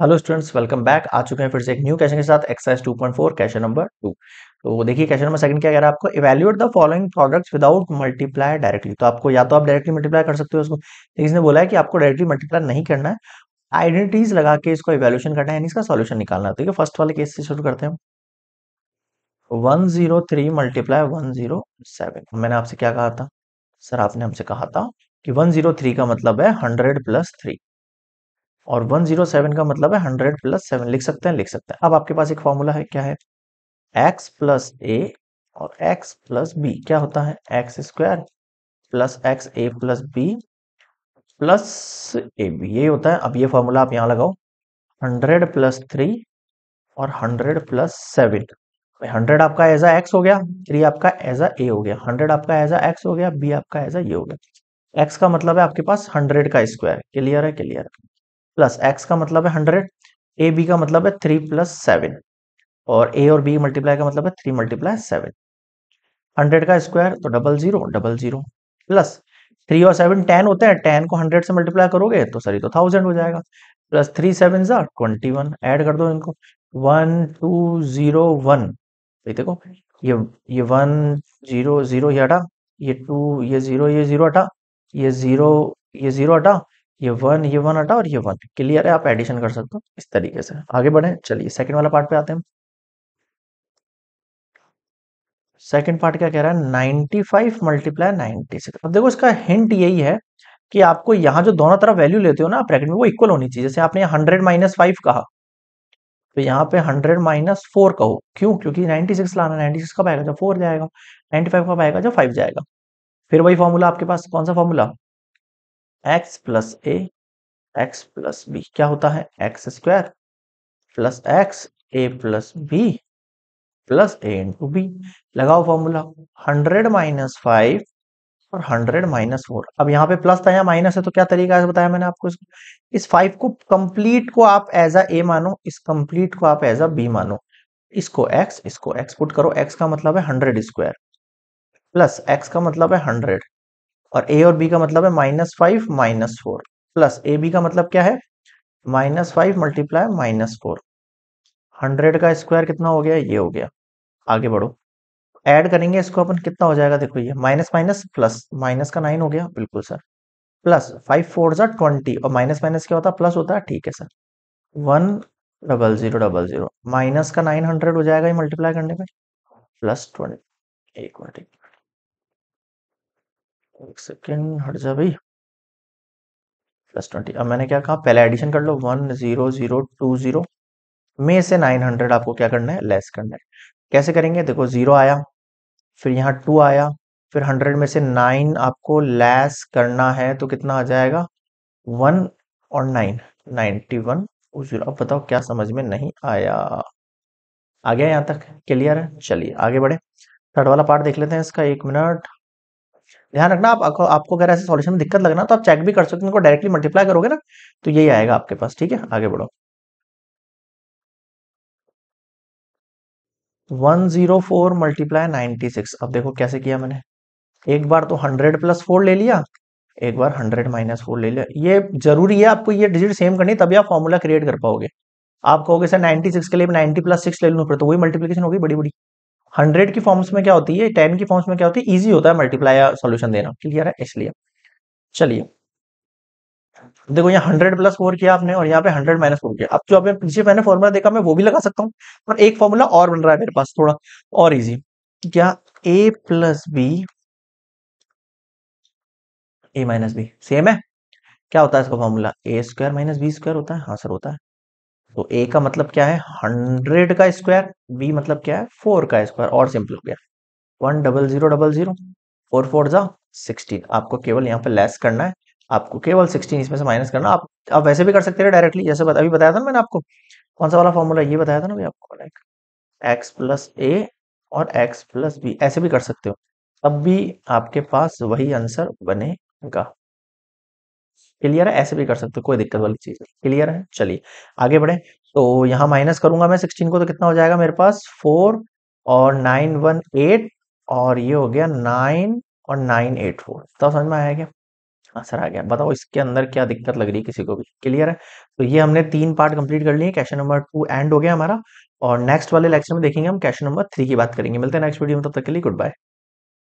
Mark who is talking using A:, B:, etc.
A: hello students welcome back आ चुके हैं फिर से एक न्यू क्वेश्चन के साथ एक्सरसाइज 2.4 क्वेश्चन नंबर टू तो देखिए क्वेश्चन नंबर सेकंड क्या कह रहा है आपको evaluate the following products without multiply directly तो आपको या तो आप डायरेक्टली मल्टीप्लाई कर सकते हो उसको इसने बोला है कि आपको डायरेक्टली मल्टीप्लाई नहीं करना है आइडेंटिटीज लगा के इसको इवेल्यूशन करना है इसका सोल्यूशन निकालना ठीक है फर्स्ट तो वाले केस से शुरू करते हैं one zero three multiply one zero seven मैंने आपसे क्या कहा था सर आपने हमसे कहा था कि वन जीरो थ्री का मतलब है हंड्रेड प्लस थ्री और 107 का मतलब है 100 प्लस सेवन लिख सकते हैं लिख सकते हैं अब आपके पास एक फॉर्मूला है क्या है x प्लस ए और x प्लस बी क्या होता है X square plus X A plus B plus A B यही होता है अब ये फॉर्मूला आप यहाँ लगाओ हंड्रेड प्लस थ्री और हंड्रेड प्लस सेवन हंड्रेड आपका एज आ एक्स हो गया थ्री आपका एज आ ए हो गया हंड्रेड आपका एज आ एक्स हो गया बी आपका एज आ ये हो गया एक्स का मतलब है आपके पास हंड्रेड का स्क्वायर क्लियर है क्लियर है प्लस एक्स का मतलब है हंड्रेड ए बी का मतलब है थ्री प्लस सेवन और ए और बी मल्टीप्लाई का मतलब है थ्री मल्टीप्लाई सेवन हंड्रेड का स्क्वायर तो double zero double zero plus three और सेवन टेन होते हैं टेन को हंड्रेड से मल्टीप्लाई करोगे तो सॉरी तो थाउजेंड हो जाएगा प्लस थ्री सेवन सा ट्वेंटी वन एड कर दो इनको वन टू जीरो वन भाई देखो ये ये वन जीरो जीरो ये हटा ये टू ये जीरो ये जीरो हटा ये जीरो ये जीरो हटा ये वन ये वन हटा और ये वन क्लियर है आप एडिशन कर सकते हो इस तरीके से आगे बढ़े चलिए सेकंड वाला पार्ट पे आते हैं सेकंड पार्ट क्या कह रहा है ninety five multiply ninety six अब देखो इसका हिंट यही है कि आपको यहाँ जो दोनों तरफ वैल्यू लेते हो ना ब्रैकेट में वो इक्वल होनी चाहिए जैसे आपने हंड्रेड माइनस फाइव कहा तो यहाँ पे हंड्रेड माइनस फोर कहो क्यों क्योंकि नाइनटी सिक्स लाना नाइनटी सिक्स कब आएगा जब फोर जाएगा नाइनटी फाइव कब आएगा जब फाइव जाएगा फिर वही फॉर्मूला आपके पास कौन सा formula X plus A X plus B क्या होता है X square plus X A plus B plus A into B लगाओ फॉर्मूला हंड्रेड माइनस फाइव और हंड्रेड माइनस फोर अब यहाँ पे प्लस था यहाँ माइनस है तो क्या तरीका है बताया मैंने आपको इसको इस फाइव को कंप्लीट को आप एज अ ए मानो इस कंप्लीट को आप एज अ बी मानो इसको एक्स इसको एक्स पुट करो एक्स का मतलब है हंड्रेड स्क्वायर प्लस एक्स का मतलब है हंड्रेड और ए और बी का मतलब है minus five minus four plus A B का मतलब क्या है minus five multiply minus four hundred का स्क्वायर कितना हो गया ये हो गया आगे बढ़ो ऐड करेंगे इसको अपन कितना हो जाएगा देखो ये माइनस माइनस प्लस माइनस का नाइन हो गया बिल्कुल सर प्लस फाइव फोर जो ट्वेंटी और माइनस माइनस क्या होता है प्लस होता है ठीक है sir one double zero double zero minus का नाइन हंड्रेड हो जाएगा ये मल्टीप्लाई करने पे प्लस ट्वेंटी एक मिनट एक सेकेंड हट जा भाई प्लस ट्वेंटी अब मैंने क्या कहा पहले एडिशन कर लो one zero zero two zero में से नाइन हंड्रेड आपको क्या करना है लेस करना है कैसे करेंगे देखो जीरो आया फिर यहाँ टू आया फिर हंड्रेड में से नाइन आपको लेस करना है तो कितना आ जाएगा वन और नाइन नाइनटी वन जीरो अब बताओ क्या समझ में नहीं आया आ गया यहाँ तक क्लियर है चलिए आगे बढ़े थर्ड वाला पार्ट देख लेते हैं इसका एक मिनट ध्यान रखना आप आपको, आपको अगर ऐसे सॉल्यूशन में दिक्कत लगना तो आप चेक भी कर सकते हैं डायरेक्टली मल्टीप्लाई करोगे ना तो यही आएगा आपके पास ठीक है आगे बढ़ो one zero four multiply ninety six अब देखो कैसे किया मैंने एक बार तो हंड्रेड प्लस फोर ले लिया एक बार हंड्रेड माइनस फोर ले लिया ये जरूरी है आपको ये डिजिट सेम करनी तभी आप फॉर्मूला क्रिएट कर पाओगे आप कहोगे सर नाइनटी सिक्स के लिए नाइनटी प्लस सिक्स ले लूँ फिर तो वही मल्टीप्लीकेशन होगी बड़ी बड़ी हंड्रेड की फॉर्म्स में क्या होती है टेन की फॉर्म्स में क्या होती है इजी होता है मल्टीप्लाई सॉल्यूशन सोल्यूशन देना क्लियर है इसलिए चलिए देखो यहाँ हंड्रेड प्लस फोर किया आपने और यहाँ पे हंड्रेड माइनस फोर किया अब जो आपने पीछे मैंने फॉर्मूला देखा मैं वो भी लगा सकता हूँ पर एक फॉर्मूला और बन रहा है मेरे पास थोड़ा और इजी क्या A plus B A minus B same है क्या होता है इसका formula A square minus B square होता है हाँ सर होता है तो ए का मतलब क्या है हंड्रेड का स्क्वायर बी मतलब क्या है फोर का स्क्वायर और सिंपल हो गया one double zero double zero four four जा सिक्सटीन आपको केवल यहाँ पे लेस करना है आपको केवल सिक्सटीन इसमें से माइनस करना आप आप वैसे भी कर सकते हैं डायरेक्टली जैसे बता, अभी बताया था ना मैंने आपको कौन सा वाला फॉर्मूला ये बताया था ना आपको लाइक एक्स प्लस ए और एक्स प्लस बी ऐसे भी कर सकते हो तब भी आपके पास वही आंसर बनेगा क्लियर है ऐसे भी कर सकते हो कोई दिक्कत वाली चीज नहीं क्लियर है चलिए आगे बढ़े तो यहाँ माइनस करूंगा मैं सिक्सटीन को तो कितना हो जाएगा मेरे पास फोर और नाइन वन एट और ये हो गया नाइन और नाइन एट फोर तब समझ में आया क्या आंसर हाँ आ गया बताओ इसके अंदर क्या दिक्कत लग रही है किसी को भी क्लियर है तो ये हमने तीन पार्ट कंप्लीट कर लिए क्वेश्चन नंबर टू एंड हो गया हमारा और नेक्स्ट वाले लेक्चर में देखेंगे हम क्वेश्चन नंबर थ्री की बात करेंगे मिलते हैं नेक्स्ट वीडियो में तब तक के लिए गुड बाय